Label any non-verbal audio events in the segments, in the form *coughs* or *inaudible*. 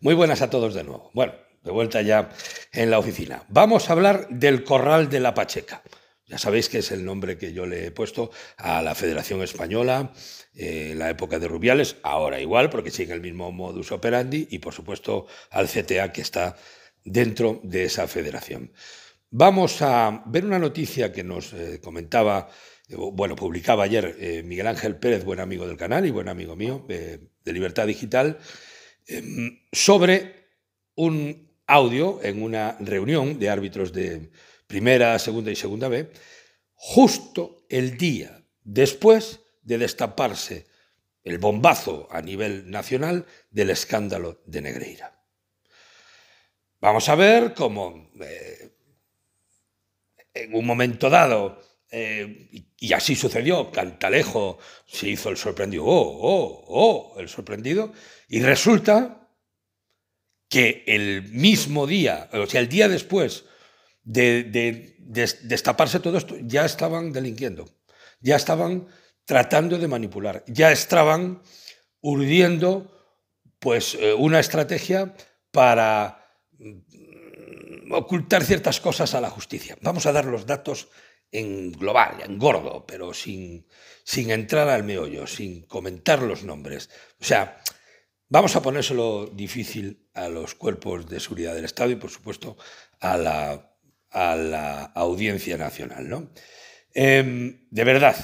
Muy buenas a todos de nuevo. Bueno, de vuelta ya en la oficina. Vamos a hablar del Corral de la Pacheca. Ya sabéis que es el nombre que yo le he puesto a la Federación Española eh, en la época de Rubiales, ahora igual, porque sigue el mismo modus operandi, y por supuesto al CTA que está dentro de esa federación. Vamos a ver una noticia que nos eh, comentaba, eh, bueno, publicaba ayer Miguel Ángel Pérez, buen amigo del canal y buen amigo mío de Libertad Digital, Em, sobre un audio en una reunión de árbitros de primera, segunda y segunda B, justo el día después de destaparse el bombazo a nivel nacional del escándalo de Negreira. Vamos a ver cómo eh, en un momento dado eh, y, así sucedió. Cantalejo se hizo el sorprendido, oh, oh, oh, el sorprendido. Y resulta que el mismo día, o sea, el día después de, destaparse todo esto, ya estaban delinquiendo, ya estaban tratando de manipular, ya estaban urdiendo pues eh, una estrategia para mm, ocultar ciertas cosas a la justicia. Vamos a dar los datos en global, en gordo, pero sin, sin entrar al meollo, sin comentar los nombres. O sea, vamos a ponérselo difícil a los cuerpos de seguridad del Estado y, por supuesto, a la, audiencia nacional. ¿no? Em, de verdad,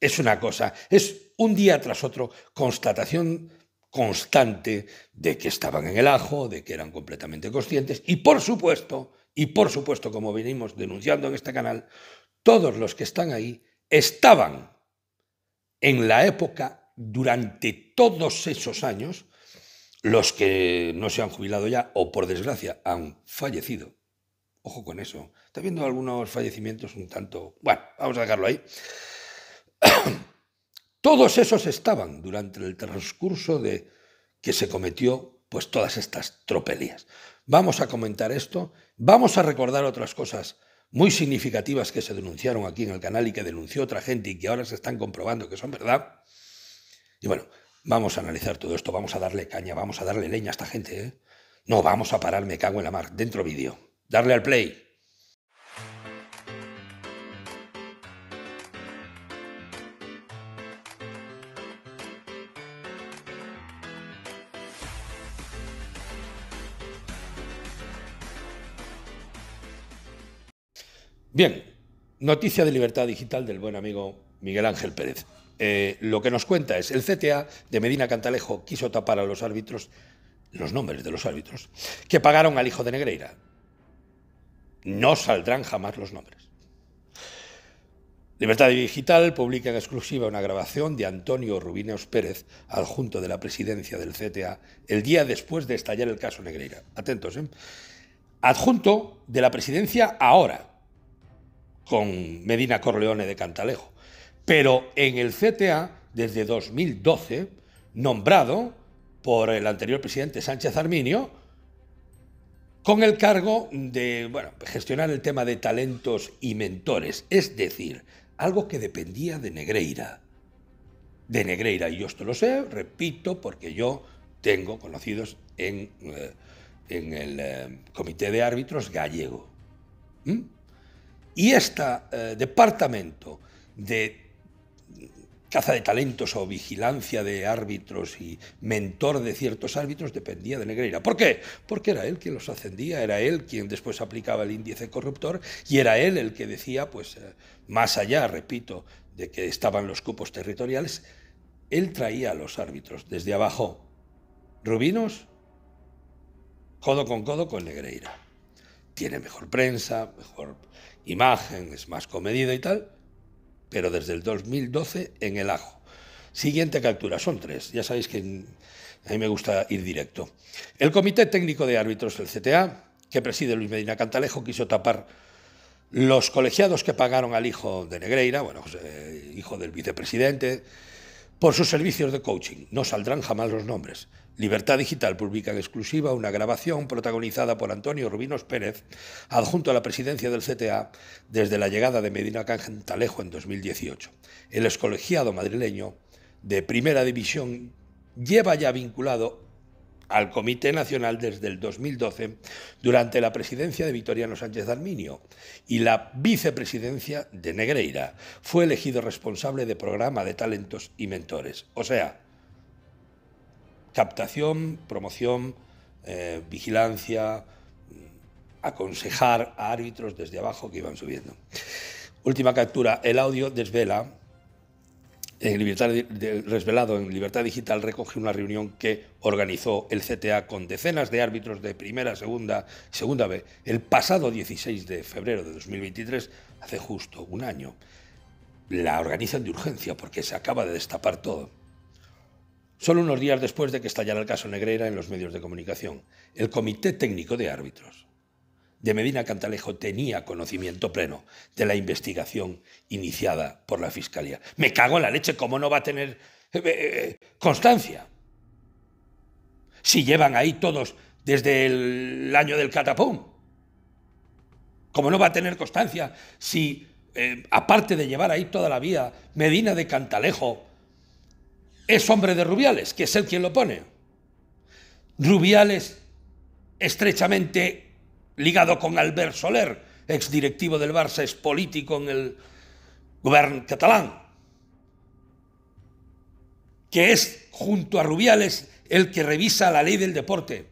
es una cosa, es un día tras otro constatación constante de que estaban en el ajo, de que eran completamente conscientes y, por supuesto, y por supuesto, como venimos denunciando en este canal, todos los que están ahí estaban en la época durante todos esos años, los que no se han jubilado ya o por desgracia han fallecido. Ojo con eso. Está viendo algunos fallecimientos un tanto... Bueno, vamos a dejarlo ahí. *coughs* Todos esos estaban durante el transcurso de que se cometió pues todas estas tropelías. Vamos a comentar esto, vamos a recordar otras cosas muy significativas que se denunciaron aquí en el canal y que denunció otra gente y que ahora se están comprobando que son verdad. Y bueno, vamos a analizar todo esto, vamos a darle caña, vamos a darle leña a esta gente. ¿eh? No, vamos a parar, me cago en la mar. Dentro vídeo. Darle al play. Bien, noticia de libertad digital del buen amigo Miguel Ángel Pérez. Eh, lo que nos cuenta es, el CTA de Medina Cantalejo quiso tapar a los árbitros, los nombres de los árbitros, que pagaron al hijo de Negreira. No saldrán jamás los nombres. Libertad Digital publica en exclusiva una grabación de Antonio Rubíneos Pérez, adjunto de la presidencia del CTA, el día después de estallar el caso Negreira. Atentos, ¿eh? Adjunto de la presidencia ahora, con Medina Corleone de Cantalejo. Pero en el CTA, desde 2012, nombrado por el anterior presidente Sánchez Arminio, con el cargo de bueno, gestionar el tema de talentos y mentores, es decir, algo que dependía de Negreira. De Negreira, y yo esto lo sé, repito, porque yo tengo conocidos en, eh, el eh, comité de árbitros gallego. ¿Mm? Y este eh, departamento de caza de talentos o vigilancia de árbitros y mentor de ciertos árbitros dependía de Negreira. ¿Por qué? Porque era él quien los ascendía, era él quien después aplicaba el índice corruptor y era él el que decía, pues eh, más allá, repito, de que estaban los cupos territoriales, él traía a los árbitros desde abajo. Rubinos, codo con codo con Negreira. Tiene mejor prensa, mejor imagen, es más comedida y tal, pero desde el 2012 en el ajo. Siguiente captura, son tres, ya sabéis que a mí me gusta ir directo. El Comité Técnico de Árbitros del CTA, que preside Luis Medina Cantalejo, quiso tapar los colegiados que pagaron al hijo de Negreira, bueno, hijo del vicepresidente, por sus servicios de coaching. No saldrán jamás los nombres. Libertad Digital publica en exclusiva una grabación protagonizada por Antonio Rubinos Pérez, adjunto a la presidencia del CTA desde la llegada de Medina Cantalejo en 2018. El excolegiado madrileño de Primera División lleva ya vinculado al Comité Nacional desde el 2012 durante la presidencia de Vitoriano Sánchez Arminio y la vicepresidencia de Negreira. Fue elegido responsable de programa de talentos y mentores, o sea, captación, promoción, eh, vigilancia, aconsejar a árbitros desde abajo que iban subiendo. Última captura, el audio desvela en libertad en Libertad Digital recogió una reunión que organizó el CTA con decenas de árbitros de primera, segunda, segunda B el pasado 16 de febrero de 2023, hace justo un año. La organizan de urgencia porque se acaba de destapar todo. Solo unos días después de que estallara el caso Negreira en los medios de comunicación, el Comité Técnico de Árbitros de Medina Cantalejo tenía conocimiento pleno de la investigación iniciada por la Fiscalía. Me cago en la leche, ¿cómo no va a tener eh, eh, constancia? Si llevan ahí todos desde el año del catapum. ¿Cómo no va a tener constancia si, eh, aparte de llevar ahí toda la vida, Medina de Cantalejo es hombre de Rubiales, que es él quien lo pone? Rubiales estrechamente ligado con Albert Soler, exdirectivo del Barça, es político en el gobierno catalán, que es, junto a Rubiales, el que revisa la ley del deporte,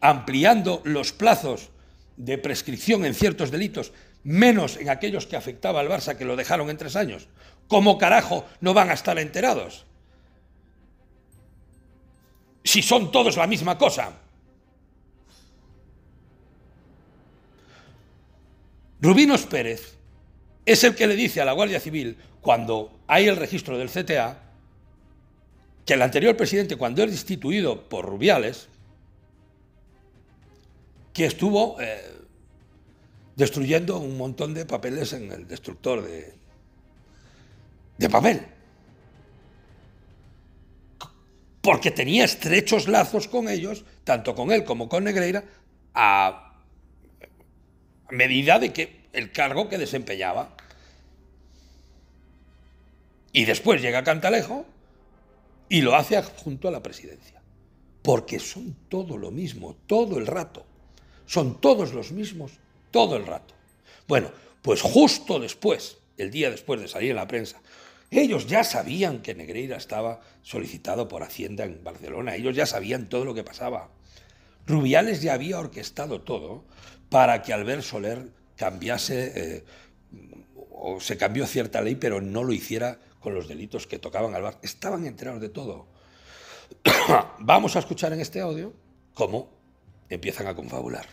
ampliando los plazos de prescripción en ciertos delitos, menos en aquellos que afectaba al Barça, que lo dejaron en tres años. ¿Cómo carajo no van a estar enterados? Si son todos la misma cosa. Rubinos Pérez es el que le dice a la Guardia Civil, cuando hay el registro del CTA, que el anterior presidente, cuando es destituido por Rubiales, que estuvo eh, destruyendo un montón de papeles en el destructor de, de papel. Porque tenía estrechos lazos con ellos, tanto con él como con Negreira, a a medida de que el cargo que desempeñaba. Y después llega a Cantalejo y lo hace junto a la presidencia. Porque son todo lo mismo, todo el rato. Son todos los mismos, todo el rato. Bueno, pues justo después, el día después de salir en la prensa, ellos ya sabían que Negreira estaba solicitado por Hacienda en Barcelona, ellos ya sabían todo lo que pasaba. Rubiales ya había orquestado todo para que Albert Soler cambiase eh, o se cambió cierta ley, pero no lo hiciera con los delitos que tocaban al bar. Estaban enterados de todo. *coughs* Vamos a escuchar en este audio cómo empiezan a confabular.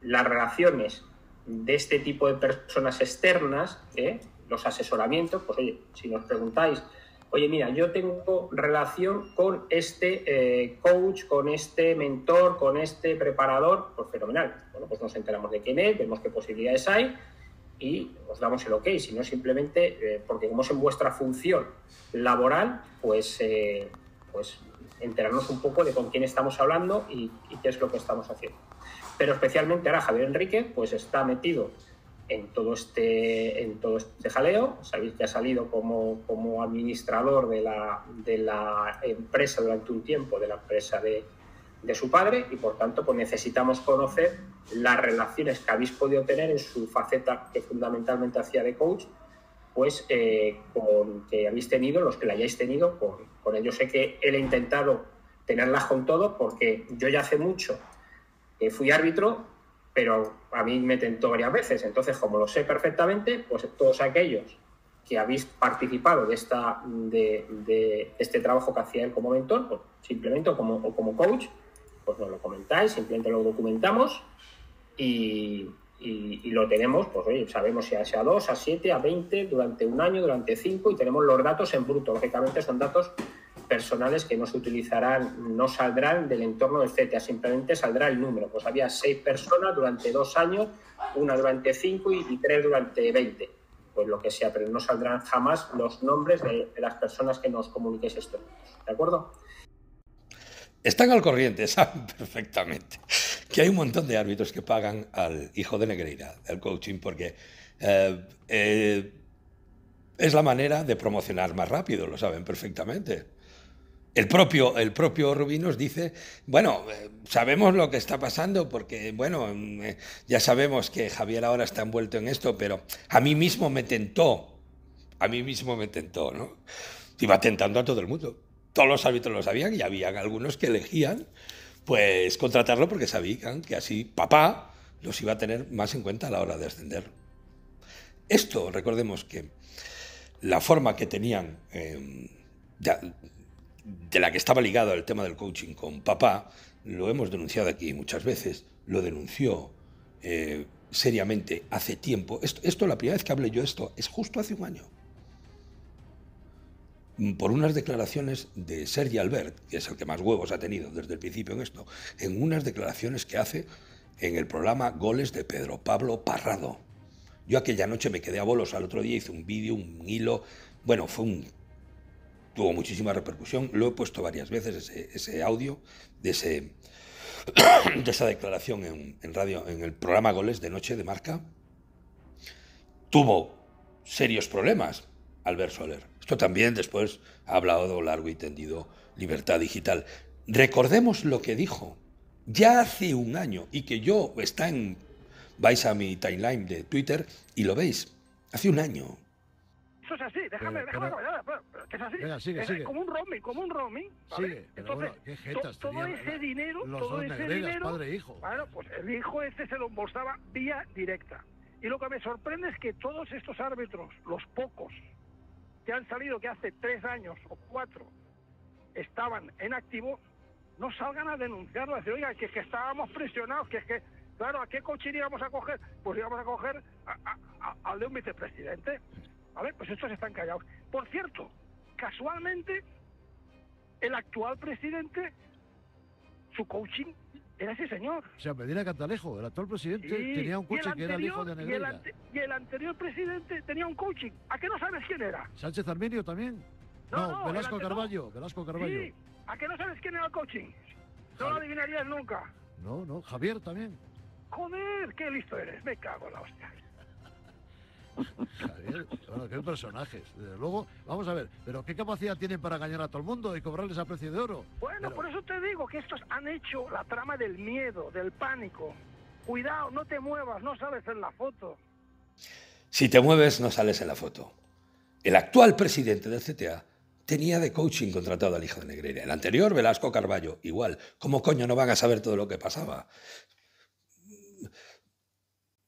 Las relaciones de este tipo de personas externas, ¿eh? los asesoramientos, pues oye, si nos preguntáis oye, mira, yo tengo relación con este eh, coach, con este mentor, con este preparador, pues fenomenal. Bueno, pues nos enteramos de quién es, vemos qué posibilidades hay y os damos el ok, Si no, simplemente eh, porque como es en vuestra función laboral, pues, eh, pues enterarnos un poco de con quién estamos hablando y qué es lo que estamos haciendo. Pero especialmente ahora Javier Enrique, pues está metido en todo este, en todo este jaleo. Sabéis que ha salido como, administrador de la, empresa durante un tiempo, de la empresa de, su padre, y por tanto pues necesitamos conocer las relaciones que habéis podido tener en su faceta que fundamentalmente hacía de coach, pues eh, con, que habéis tenido, los que la hayáis tenido con, con sé que él ha intentado tenerlas con todo porque yo ya hace mucho que fui árbitro pero a mí me tentó varias veces. Entonces, como lo sé perfectamente, pues todos aquellos que habéis participado de, esta, de, este trabajo que hacía él como mentor, pues simplemente o como, como coach, pues nos lo comentáis, simplemente lo documentamos y, lo tenemos, pues oye, sabemos si es a 2, a 7, a 20, durante un año, durante 5 y tenemos los datos en bruto. Lógicamente son datos personales que no se utilizarán, no saldrán del entorno del CETA, simplemente saldrá el número. Pues había seis personas durante dos años, una durante cinco y, tres durante veinte, pues lo que sea, pero no saldrán jamás los nombres de, las personas que nos comuniquéis esto. ¿De acuerdo? Están al corriente, *laughs* saben perfectamente que hay un montón de árbitros que pagan al hijo de Negreira, el coaching, porque eh, eh, es la manera de promocionar más rápido, lo saben perfectamente. El propio, el propio Rubinos dice, bueno, eh, sabemos lo que está pasando porque, bueno, mm, eh, ya sabemos que Javier ahora está envuelto en esto, pero a mí mismo me tentó, a mí mismo me tentó, ¿no? Iba tentando a todo el mundo. Todos los árbitros lo sabían y había algunos que elegían, pues, contratarlo porque sabían que así papá los iba a tener más en cuenta a la hora de ascender. Esto, recordemos que la forma que tenían... Em, de la que estaba ligado al tema del coaching con papá, lo hemos denunciado aquí muchas veces, lo denunció eh, seriamente hace tiempo. Esto, la primera vez que hablé yo esto, es justo hace un año. Por unas declaraciones de Sergi Albert, que es el que más huevos ha tenido desde el principio en esto, en unas declaraciones que hace en el programa Goles de Pedro Pablo Parrado. Yo aquella noche me quedé a bolos, al otro día hice un vídeo, un hilo, bueno, fue un tuvo muchísima repercusión. Lo he puesto varias veces ese, audio de, ese, *coughs* de esa declaración en, radio, en el programa Goles de Noche de Marca. Tuvo serios problemas Albert Soler. Esto también después ha hablado largo y tendido Libertad Digital. Recordemos lo que dijo ya hace un año y que yo está en vais a mi timeline de Twitter y lo veis. Hace un año eso es así, déjame, déjame es así. es como un roaming, como un roaming. Sigue, Entonces, todo ese ¿eh? dinero, los todo ese dinero, padre e hijo. Bueno, pues el hijo ese se lo embolsaba vía directa. Y lo que me sorprende es que todos estos árbitros, los pocos que han salido que hace tres años o cuatro estaban en activo, no salgan a denunciarlo, a decir, oiga, que, que estábamos presionados, que es que, claro, ¿a qué coche íbamos a coger? Pues íbamos a coger al de un vicepresidente. A ver, pues estos están callados. Por cierto, casualmente, el actual presidente, su coaching era ese señor. O sea, Medina Cantalejo, el actual presidente, tenía un coaching que era el hijo de Negrella. Y el, anterior presidente tenía un coaching. ¿A qué no sabes quién era? ¿Sánchez Arminio también? No, Velasco Carballo, Velasco Carballo. ¿a qué no sabes quién era el coaching? No lo adivinarías nunca. No, no, Javier también. Joder, qué listo eres, me cago en la hostia. Javier, bueno, qué personajes. Desde luego, vamos a ver, pero ¿qué capacidad tienen para engañar a todo el mundo y cobrarles a precio de oro? Bueno, por eso te digo que estos han hecho la trama del miedo, del pánico. Cuidado, no te muevas, no sales en la foto. Si te mueves, no sales en la foto. El actual presidente del CTA tenía de coaching contratado al hijo de Negreira. El anterior, Velasco Carballo, igual. ¿Cómo coño no van a saber todo lo que pasaba?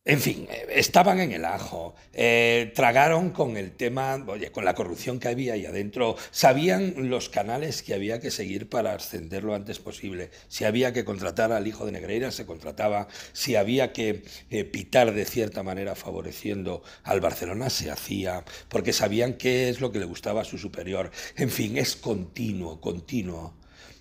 En fin, eh, estaban en el ajo, eh, tragaron con el tema, oye, con la corrupción que había ahí adentro, sabían los canales que había que seguir para ascender lo antes posible. Si había que contratar al hijo de Negreira, se contrataba. Si había que eh, pitar de cierta manera favoreciendo al Barcelona, se hacía, porque sabían qué es lo que le gustaba a su superior. En fin, es continuo, continuo.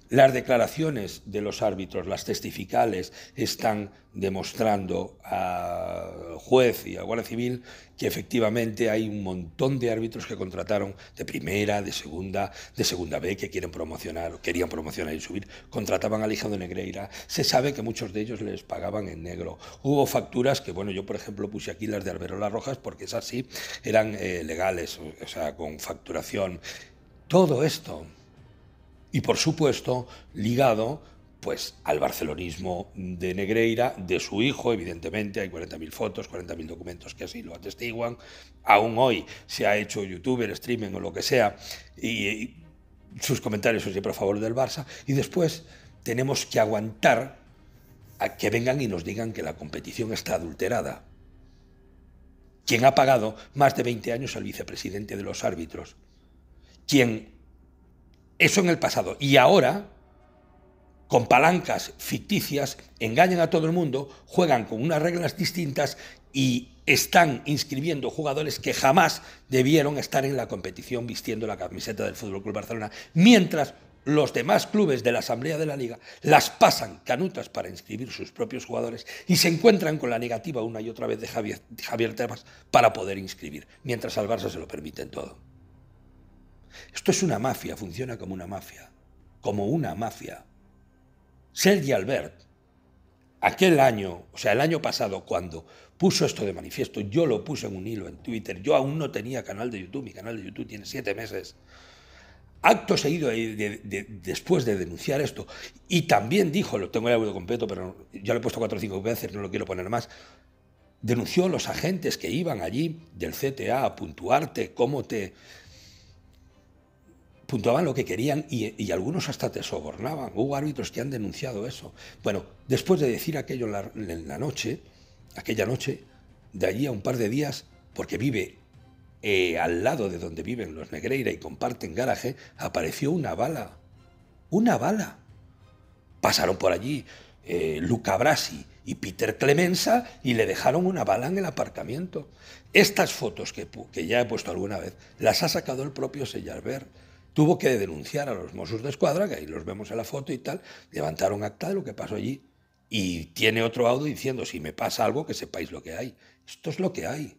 Las declaraciones de los árbitros, las testificales, están demostrando al juez y a Guardia Civil que efectivamente hay un montón de árbitros que contrataron de primera, de segunda, de segunda B, que quieren promocionar o querían promocionar y subir, contrataban al hijo de Negreira. Se sabe que muchos de ellos les pagaban en negro. Hubo facturas que, bueno, yo por ejemplo puse aquí las de Alberola Rojas porque esas sí eran eh, legales, o sea, con facturación. Todo esto y por supuesto ligado pues al barcelonismo de Negreira, de su hijo, evidentemente, hay 40.000 fotos, 40.000 documentos que así lo atestiguan, aún hoy se ha hecho youtuber, streaming o lo que sea, y, sus comentarios son siempre a favor del Barça, y después tenemos que aguantar a que vengan y nos digan que la competición está adulterada. Quien ha pagado más de 20 años al vicepresidente de los árbitros, quien eso en el pasado. Y ahora, con palancas ficticias, engañan a todo el mundo, juegan con unas reglas distintas y están inscribiendo jugadores que jamás debieron estar en la competición vistiendo la camiseta del FC Club Barcelona, mientras los demás clubes de la Asamblea de la Liga las pasan canutas para inscribir sus propios jugadores y se encuentran con la negativa una y otra vez de Javier, Javier para poder inscribir, mientras al Barça se lo permiten todo. Esto es una mafia, funciona como una mafia, como una mafia. Sergi Albert, aquel año, o sea, el año pasado, cuando puso esto de manifiesto, yo lo puse en un hilo en Twitter, yo aún no tenía canal de YouTube, mi canal de YouTube tiene siete meses. Acto seguido, después de denunciar esto, y también dijo, lo tengo el audio completo, pero ya lo he puesto cuatro o cinco veces, no lo quiero poner más, denunció a los agentes que iban allí del CTA a puntuarte cómo te puntuaban lo que querían y, algunos hasta te sobornaban. Hubo árbitros que han denunciado eso. Bueno, después de decir aquello en la, noche, aquella noche, de allí a un par de días, porque vive eh, al lado de donde viven los Negreira y comparten garaje, apareció una bala. Una bala. Pasaron por allí eh, Luca Brasi y Peter Clemenza y le dejaron una bala en el aparcamiento. Estas fotos que, que ya he puesto alguna vez las ha sacado el propio Sellarver tuvo que denunciar a los Mossos de Escuadra, que ahí los vemos en la foto y tal, levantaron acta de lo que pasó allí. Y tiene otro audio diciendo, si me pasa algo, que sepáis lo que hay. Esto es lo que hay.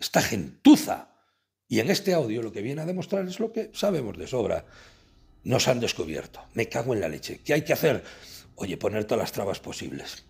Esta gentuza. Y en este audio lo que viene a demostrar es lo que sabemos de sobra. Nos han descubierto. Me cago en la leche. ¿Qué hay que hacer? Oye, poner todas las trabas posibles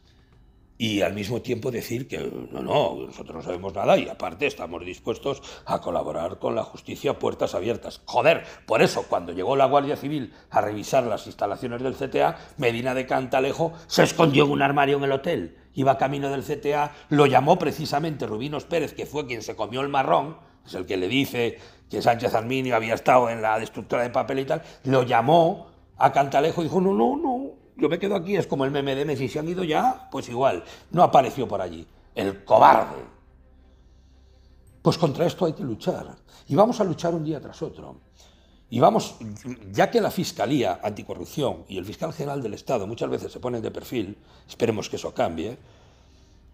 y al mismo tiempo decir que no, no, nosotros no sabemos nada y aparte estamos dispuestos a colaborar con la justicia puertas abiertas. Joder, por eso cuando llegó la Guardia Civil a revisar las instalaciones del CTA, Medina de Cantalejo se escondió en un armario en el hotel, iba camino del CTA, lo llamó precisamente Rubinos Pérez, que fue quien se comió el marrón, es el que le dice que Sánchez Arminio había estado en la destructora de papel y tal, lo llamó a Cantalejo y dijo, no, no, no, yo me quedo aquí, es como el meme de Messi, si han ido ya, pues igual, no apareció por allí, el cobarde. Pues contra esto hay que luchar, y vamos a luchar un día tras otro. Y vamos, ya que la Fiscalía Anticorrupción y el Fiscal General del Estado muchas veces se ponen de perfil, esperemos que eso cambie,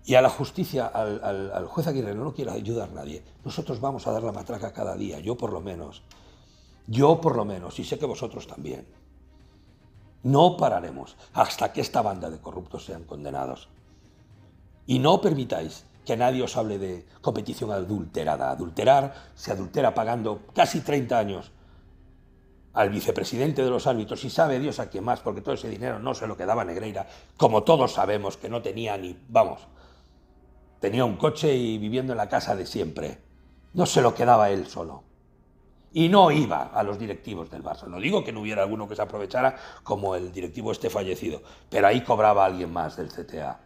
y a la justicia, al, juez Aguirre no lo quiere ayudar nadie. Nosotros vamos a dar la matraca cada día, yo por lo menos. Yo por lo menos, y sé que vosotros también. No pararemos hasta que esta banda de corruptos sean condenados. Y no permitáis que nadie os hable de competición adulterada. Adulterar se adultera pagando casi 30 años al vicepresidente de los árbitros y sabe Dios a quién más, porque todo ese dinero no se lo quedaba Negreira, como todos sabemos que no tenía ni, vamos, tenía un coche y viviendo en la casa de siempre. No se lo quedaba él solo y no iba a los directivos del Barça. No digo que no hubiera alguno que se aprovechara como el directivo este fallecido, pero ahí cobraba alguien más del CTA.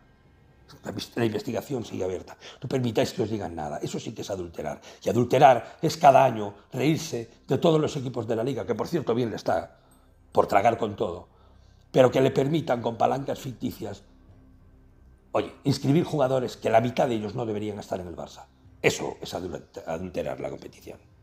La investigación sigue abierta. Tú permitáis que os digan nada. Eso sí que es adulterar. Y adulterar es cada año reírse de todos los equipos de la liga, que por cierto bien le está por tragar con todo, pero que le permitan con palancas ficticias, oye, inscribir jugadores que la mitad de ellos no deberían estar en el Barça. Eso es adulterar la competición.